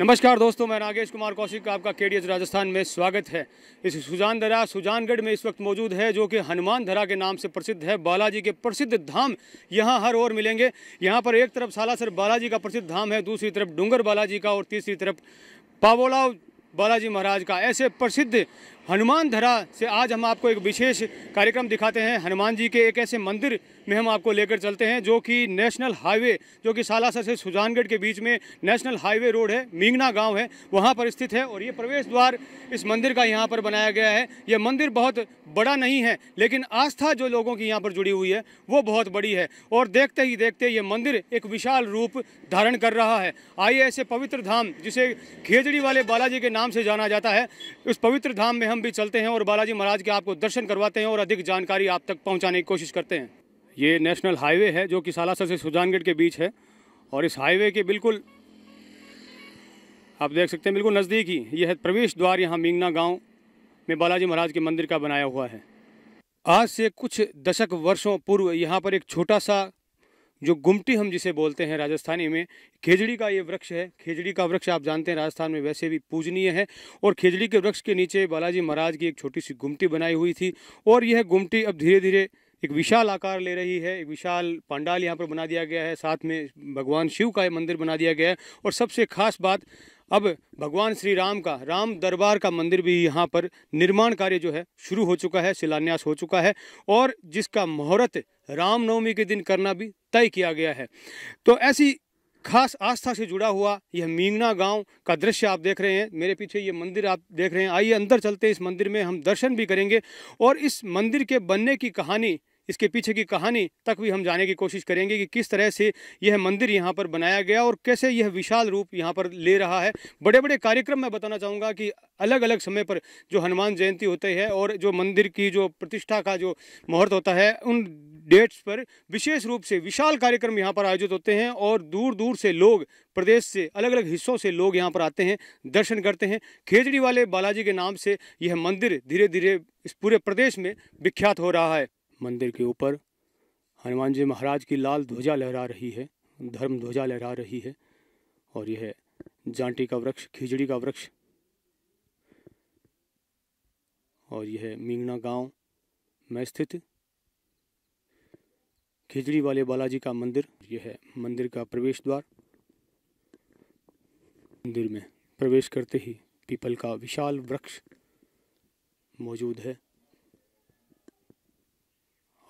नमस्कार दोस्तों मैं नागेश कुमार कौशिक का आपका के राजस्थान में स्वागत है इस सुजान दरा सुजानगढ़ में इस वक्त मौजूद है जो कि हनुमान धरा के नाम से प्रसिद्ध है बालाजी के प्रसिद्ध धाम यहाँ हर ओर मिलेंगे यहाँ पर एक तरफ सालासर बालाजी का प्रसिद्ध धाम है दूसरी तरफ डूंगर बालाजी का और तीसरी तरफ पावोलाव बालाजी महाराज का ऐसे प्रसिद्ध हनुमान धरा से आज हम आपको एक विशेष कार्यक्रम दिखाते हैं हनुमान जी के एक ऐसे मंदिर में हम आपको लेकर चलते हैं जो कि नेशनल हाईवे जो कि सालासर से सुजानगढ़ के बीच में नेशनल हाईवे रोड है मींगना गांव है वहां पर स्थित है और ये प्रवेश द्वार इस मंदिर का यहाँ पर बनाया गया है ये मंदिर बहुत बड़ा नहीं है लेकिन आस्था जो लोगों की यहाँ पर जुड़ी हुई है वो बहुत बड़ी है और देखते ही देखते ये मंदिर एक विशाल रूप धारण कर रहा है आइए ऐसे पवित्र धाम जिसे खेजड़ी वाले बालाजी के नाम से जाना जाता है उस पवित्र धाम में हम हम भी चलते हैं और बालाजी महाराज के आपको दर्शन करवाते हैं और अधिक जानकारी आप तक पहुंचाने की कोशिश करते हैं ये नेशनल हाईवे है जो कि सालासर से सुजानगढ़ के बीच है और इस हाईवे के बिल्कुल आप देख सकते हैं बिल्कुल नज़दीक ही यह प्रवेश द्वार यहाँ मिंगना गाँव में बालाजी महाराज के मंदिर का बनाया हुआ है आज से कुछ दशक वर्षों पूर्व यहाँ पर एक छोटा सा जो गुमटी हम जिसे बोलते हैं राजस्थानी में खेजड़ी का ये वृक्ष है खेजड़ी का वृक्ष आप जानते हैं राजस्थान में वैसे भी पूजनीय है और खेजड़ी के वृक्ष के नीचे बालाजी महाराज की एक छोटी सी गुमटी बनाई हुई थी और यह गुमटी अब धीरे धीरे एक विशाल आकार ले रही है एक विशाल पंडाल यहाँ पर बना दिया गया है साथ में भगवान शिव का मंदिर बना दिया गया है और सबसे खास बात अब भगवान श्री राम का राम दरबार का मंदिर भी यहाँ पर निर्माण कार्य जो है शुरू हो चुका है शिलान्यास हो चुका है और जिसका मुहूर्त रामनवमी के दिन करना भी तय किया गया है तो ऐसी खास आस्था से जुड़ा हुआ यह मींगना गांव का दृश्य आप देख रहे हैं मेरे पीछे ये मंदिर आप देख रहे हैं आइए अंदर चलते हैं इस मंदिर में हम दर्शन भी करेंगे और इस मंदिर के बनने की कहानी इसके पीछे की कहानी तक भी हम जाने की कोशिश करेंगे कि किस तरह से यह मंदिर यहाँ पर बनाया गया और कैसे यह विशाल रूप यहाँ पर ले रहा है बड़े बड़े कार्यक्रम मैं बताना चाहूँगा कि अलग अलग समय पर जो हनुमान जयंती होती है और जो मंदिर की जो प्रतिष्ठा का जो मुहूर्त होता है उन डेट्स पर विशेष रूप से विशाल कार्यक्रम यहाँ पर आयोजित होते हैं और दूर दूर से लोग प्रदेश से अलग अलग हिस्सों से लोग यहाँ पर आते हैं दर्शन करते हैं खेजड़ी वाले बालाजी के नाम से यह मंदिर धीरे धीरे इस पूरे प्रदेश में विख्यात हो रहा है मंदिर के ऊपर हनुमान जी महाराज की लाल ध्वजा लहरा रही है धर्म ध्वजा लहरा रही है और यह जांटी का वृक्ष खिचड़ी का वृक्ष और यह मींगना गांव में स्थित खिचड़ी वाले बालाजी का मंदिर यह है मंदिर का प्रवेश द्वार मंदिर में प्रवेश करते ही पीपल का विशाल वृक्ष मौजूद है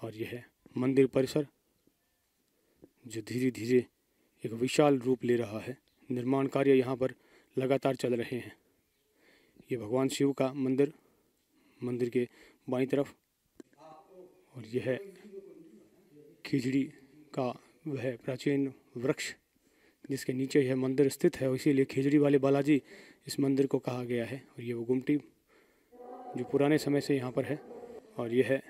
और यह मंदिर परिसर जो धीरे धीरे एक विशाल रूप ले रहा है निर्माण कार्य यहाँ पर लगातार चल रहे हैं ये भगवान शिव का मंदिर मंदिर के बाई तरफ और यह खिजड़ी खिचड़ी का वह प्राचीन वृक्ष जिसके नीचे यह मंदिर स्थित है इसीलिए खिचड़ी वाले बालाजी इस मंदिर को कहा गया है और ये वो गुमटी जो पुराने समय से यहाँ पर है और यह है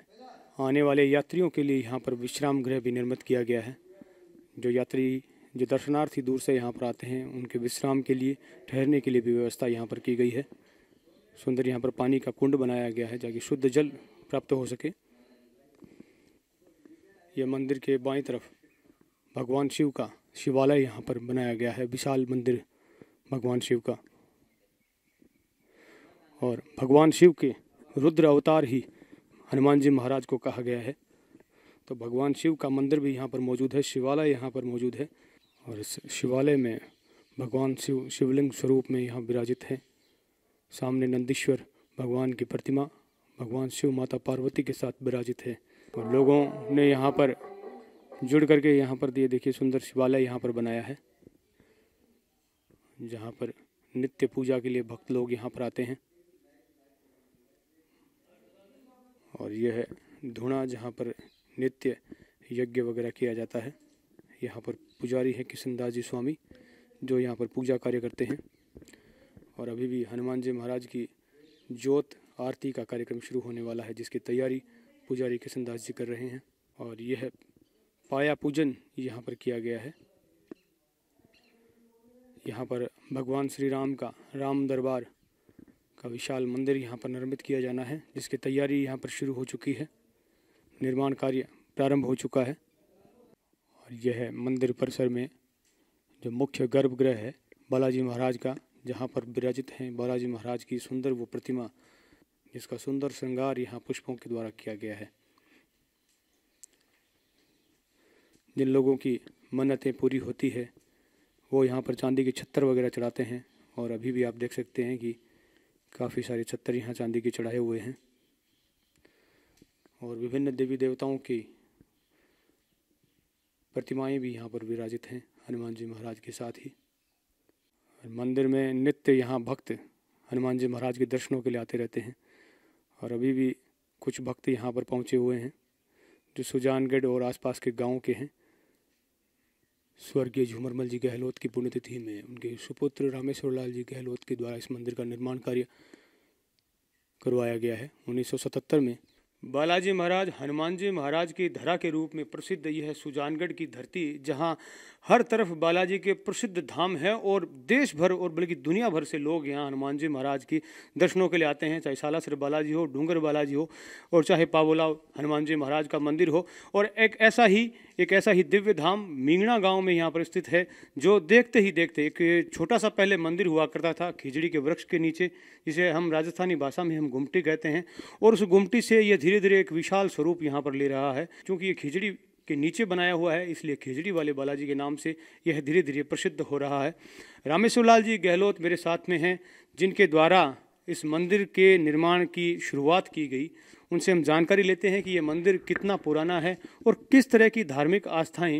आने वाले यात्रियों के लिए यहाँ पर विश्राम गृह भी निर्मित किया गया है जो यात्री जो दर्शनार्थी दूर से यहाँ पर आते हैं उनके विश्राम के लिए ठहरने के लिए भी व्यवस्था यहाँ पर की गई है सुंदर यहाँ पर पानी का कुंड बनाया गया है ताकि शुद्ध जल प्राप्त हो सके यह मंदिर के बाई तरफ भगवान शिव का शिवालय यहाँ पर बनाया गया है विशाल मंदिर भगवान शिव का और भगवान शिव के रुद्र अवतार ही हनुमान जी महाराज को कहा गया है तो भगवान शिव का मंदिर भी यहाँ पर मौजूद है शिवालय यहाँ पर मौजूद है और इस शिवालय में भगवान शिव शिवलिंग स्वरूप में यहाँ विराजित है सामने नंदीश्वर भगवान की प्रतिमा भगवान शिव माता पार्वती के साथ विराजित है और लोगों ने यहाँ पर जुड़ करके यहाँ पर दिए देखिए सुंदर शिवालय यहाँ पर बनाया है जहाँ पर नित्य पूजा के लिए भक्त लोग यहाँ पर आते हैं और यह है धुणा जहाँ पर नित्य यज्ञ वगैरह किया जाता है यहाँ पर पुजारी है किशनदास जी स्वामी जो यहाँ पर पूजा कार्य करते हैं और अभी भी हनुमान जी महाराज की ज्योत आरती का कार्यक्रम शुरू होने वाला है जिसकी तैयारी पुजारी किशनदास जी कर रहे हैं और यह है पाया पूजन यहाँ पर किया गया है यहाँ पर भगवान श्री राम का राम दरबार का विशाल मंदिर यहाँ पर निर्मित किया जाना है जिसकी तैयारी यहाँ पर शुरू हो चुकी है निर्माण कार्य प्रारंभ हो चुका है और यह मंदिर परिसर में जो मुख्य गर्भगृह है बालाजी महाराज का जहाँ पर विराजित हैं बालाजी महाराज की सुंदर वो प्रतिमा जिसका सुंदर श्रृंगार यहाँ पुष्पों के द्वारा किया गया है जिन लोगों की मन्नतें पूरी होती है वो यहाँ पर चांदी के छत्तर वगैरह चढ़ाते हैं और अभी भी आप देख सकते हैं कि काफ़ी सारे छत्तर यहाँ चांदी के चढ़ाए हुए हैं और विभिन्न देवी देवताओं की प्रतिमाएं भी यहाँ पर विराजित हैं हनुमान जी महाराज के साथ ही मंदिर में नित्य यहाँ भक्त हनुमान जी महाराज के दर्शनों के लिए आते रहते हैं और अभी भी कुछ भक्त यहाँ पर पहुँचे हुए हैं जो सुजानगढ़ और आसपास के गाँव के हैं स्वर्गीय झूमरमल जी गहलोत की पुण्यतिथि में उनके सुपुत्र रामेश्वर लाल जी गहलोत के द्वारा इस मंदिर का निर्माण कार्य करवाया गया है 1977 में बालाजी महाराज हनुमान जी महाराज की धरा के रूप में प्रसिद्ध यह सुजानगढ़ की धरती जहाँ हर तरफ बालाजी के प्रसिद्ध धाम है और देश भर और बल्कि दुनिया भर से लोग यहाँ हनुमान जी महाराज की दर्शनों के लिए आते हैं चाहे सालासर बालाजी हो डूंगर बालाजी हो और चाहे पावोला हनुमान जी महाराज का मंदिर हो और एक ऐसा ही एक ऐसा ही दिव्य धाम मींगणा गांव में यहाँ पर स्थित है जो देखते ही देखते एक छोटा सा पहले मंदिर हुआ करता था खिचड़ी के वृक्ष के नीचे जिसे हम राजस्थानी भाषा में हम गुमटी कहते हैं और उस गुमटी से ये धीरे धीरे एक विशाल स्वरूप यहाँ पर ले रहा है क्योंकि ये खिचड़ी के नीचे बनाया हुआ है इसलिए खेजड़ी वाले बालाजी के नाम से यह धीरे धीरे प्रसिद्ध हो रहा है रामेश्वर लाल जी गहलोत मेरे साथ में हैं जिनके द्वारा इस मंदिर के निर्माण की शुरुआत की गई उनसे हम जानकारी लेते हैं कि यह मंदिर कितना पुराना है और किस तरह की धार्मिक आस्थाएं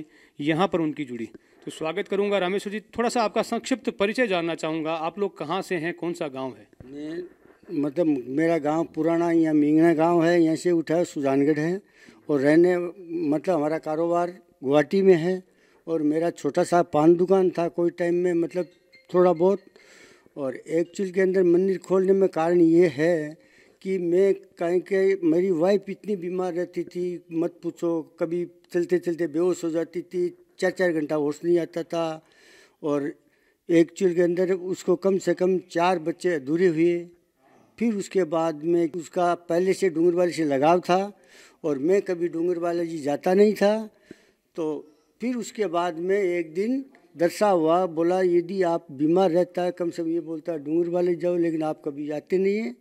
यहाँ पर उनकी जुड़ी तो स्वागत करूंगा रामेश्वर जी थोड़ा सा आपका संक्षिप्त परिचय जानना चाहूँगा आप लोग कहाँ से हैं कौन सा गाँव है मैं मतलब मेरा गाँव पुराना यहाँ मींगना गाँव है यहाँ से उठा सुजानगढ़ है और रहने मतलब हमारा कारोबार गुवाहाटी में है और मेरा छोटा सा पान दुकान था कोई टाइम में मतलब थोड़ा बहुत और एक्चुअल के अंदर मंदिर खोलने में कारण ये है कि मैं कहीं के मेरी वाइफ इतनी बीमार रहती थी मत पूछो कभी चलते चलते बेहोश हो जाती थी चार चार घंटा होश नहीं आता था और एक्चुअल के अंदर उसको कम से कम चार बच्चे अधूरे हुए फिर उसके बाद में उसका पहले से डूंगरवाली से लगाव था और मैं कभी डूंगर बालाजी जी जाता नहीं था तो फिर उसके बाद में एक दिन दर्शा हुआ बोला यदि आप बीमार रहता है कम से कम ये बोलता है डूंगर वाले जाओ लेकिन आप कभी जाते नहीं हैं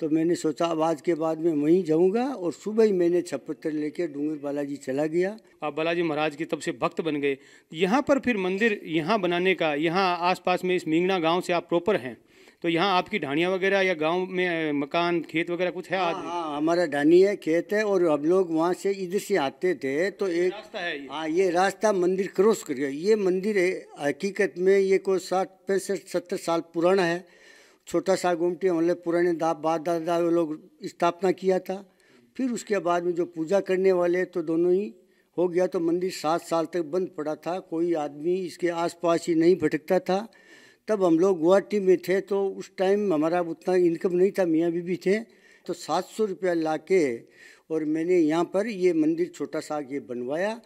तो मैंने सोचा अब आज के बाद में वहीं जाऊंगा और सुबह ही मैंने छपत्र लेके डूंगर बालाजी चला गया आप बालाजी महाराज के तब से भक्त बन गए यहाँ पर फिर मंदिर यहाँ बनाने का यहाँ आसपास में इस मींगना गांव से आप प्रॉपर हैं तो यहाँ आपकी ढाणियाँ वगैरह या गांव में मकान खेत वगैरह कुछ है आज हाँ, हाँ हमारा ढाणी है खेत है और हम लोग वहाँ से इधर से आते थे तो एक रास्ता है ये हाँ ये रास्ता मंदिर क्रॉस कर गया ये मंदिर हकीकत में ये कोई साठ पैंसठ सत्तर साल पुराना है छोटा सा गुमटी वाले पुराने दाप बाद दादा लोग स्थापना किया था फिर उसके बाद में जो पूजा करने वाले तो दोनों ही हो गया तो मंदिर सात साल तक बंद पड़ा था कोई आदमी इसके आसपास ही नहीं भटकता था तब हम लोग गुवाहाटी में थे तो उस टाइम हमारा उतना इनकम नहीं था मियाँ बीबी थे तो सात सौ रुपया ला के और मैंने यहाँ पर ये मंदिर छोटा सा ये बनवाया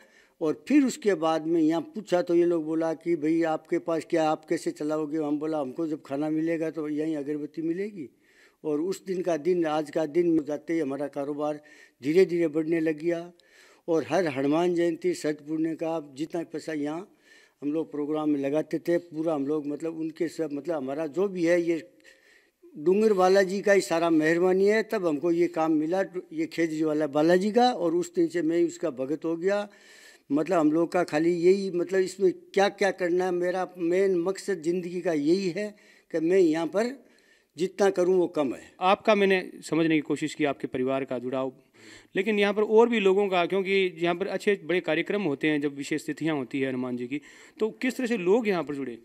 और फिर उसके बाद में यहाँ पूछा तो ये लोग बोला कि भाई आपके पास क्या आप कैसे चलाओगे हम बोला हमको जब खाना मिलेगा तो यहीं अगरबत्ती मिलेगी और उस दिन का दिन आज का दिन जाते ही हमारा कारोबार धीरे धीरे बढ़ने लग गया और हर हनुमान जयंती सठ पूर्णिमा का जितना पैसा यहाँ हम लोग प्रोग्राम में लगाते थे पूरा हम लोग मतलब उनके सब मतलब हमारा जो भी है ये डूंगर बालाजी का ही सारा मेहरबानी है तब हमको ये काम मिला ये खेजरी वाला बालाजी का और उस दिन से मैं उसका भगत हो गया मतलब हम लोग का खाली यही मतलब इसमें क्या क्या करना है मेरा मेन मकसद ज़िंदगी का यही है कि मैं यहाँ पर जितना करूँ वो कम है आपका मैंने समझने की कोशिश की आपके परिवार का जुड़ाव लेकिन यहाँ पर और भी लोगों का क्योंकि यहाँ पर अच्छे बड़े कार्यक्रम होते हैं जब विशेष तिथियाँ होती है हनुमान जी की तो किस तरह से लोग यहाँ पर जुड़े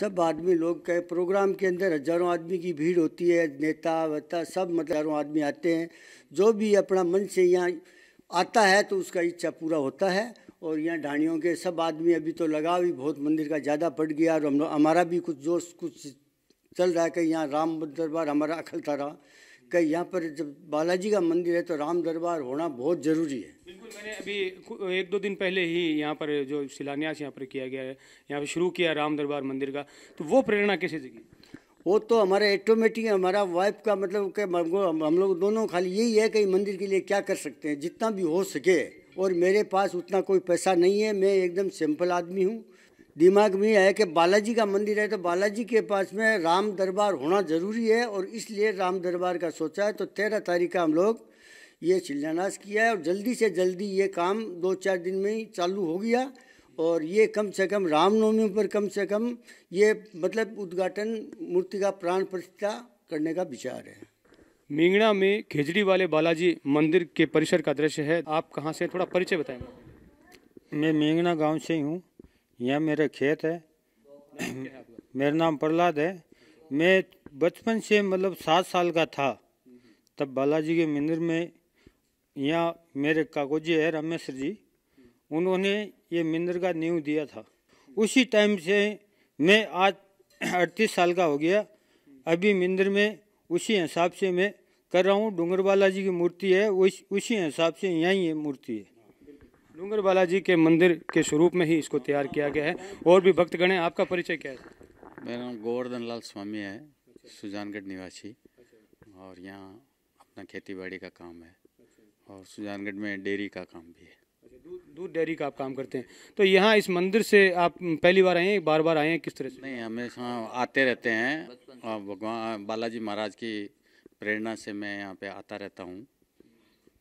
सब आदमी लोग के प्रोग्राम के अंदर हजारों आदमी की भीड़ होती है नेता वेता सब मतलब हजारों आदमी आते हैं जो भी अपना मन से यहाँ आता है तो उसका इच्छा पूरा होता है और यहाँ ढाणियों के सब आदमी अभी तो लगाव ही बहुत मंदिर का ज़्यादा पड़ गया और हम हमारा भी कुछ जोश कुछ चल रहा है कि यहाँ राम दरबार हमारा अखलता रहा कई यहाँ पर जब बालाजी का मंदिर है तो राम दरबार होना बहुत ज़रूरी है बिल्कुल मैंने अभी एक दो दिन पहले ही यहाँ पर जो शिलान्यास यहाँ पर किया गया है यहाँ पर शुरू किया राम दरबार मंदिर का तो वो प्रेरणा कैसे जगी वो तो हमारे ऑटोमेटिक हमारा वाइफ का मतलब के हम लोग दोनों खाली यही है कि मंदिर के लिए क्या कर सकते हैं जितना भी हो सके और मेरे पास उतना कोई पैसा नहीं है मैं एकदम सिंपल आदमी हूँ दिमाग में आया कि बालाजी का मंदिर है तो बालाजी के पास में राम दरबार होना ज़रूरी है और इसलिए राम दरबार का सोचा है तो तेरह तारीख का हम लोग ये शिलान्यास किया है और जल्दी से जल्दी ये काम दो चार दिन में ही चालू हो गया और ये कम से कम रामनवमी पर कम से कम ये मतलब उद्घाटन मूर्ति का प्राण प्रतिष्ठा करने का विचार है मींगड़ा में खेजड़ी वाले बालाजी मंदिर के परिसर का दृश्य है आप कहाँ से थोड़ा परिचय बताएंगे मैं मेघना गांव से ही हूँ यह मेरा खेत है मेरा नाम प्रहलाद है मैं बचपन से मतलब सात साल का था तब बालाजी के मंदिर में यहाँ मेरे कागोजी है रामेश्वर जी उन्होंने ये मंदिर का नींव दिया था उसी टाइम से मैं आज अड़तीस साल का हो गया अभी मंदिर में उसी हिसाब से मैं कर रहा हूँ डूंगर बालाजी की मूर्ति है उस उसी हिसाब से यहाँ ये मूर्ति है डूंगर बालाजी के मंदिर के स्वरूप में ही इसको तैयार किया गया है और भी भक्तगण है आपका परिचय क्या है मेरा नाम गोवर्धन लाल स्वामी है सुजानगढ़ निवासी और यहाँ अपना खेती बाड़ी का काम है और सुजानगढ़ में डेयरी का काम भी है अच्छा, दूध डेयरी का आप काम करते हैं तो यहाँ इस मंदिर से आप पहली बार आए हैं बार बार आए हैं किस तरह से नहीं हमेशा आते रहते हैं और भगवान बालाजी महाराज की प्रेरणा से मैं यहाँ पे आता रहता हूँ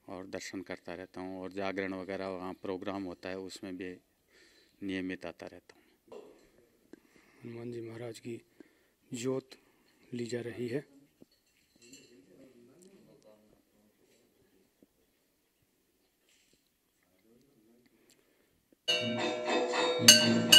और दर्शन करता रहता हूँ और जागरण वगैरह वहाँ प्रोग्राम होता है उसमें भी नियमित आता रहता हूँ हनुमान जी महाराज की जोत ली जा रही है Thank you.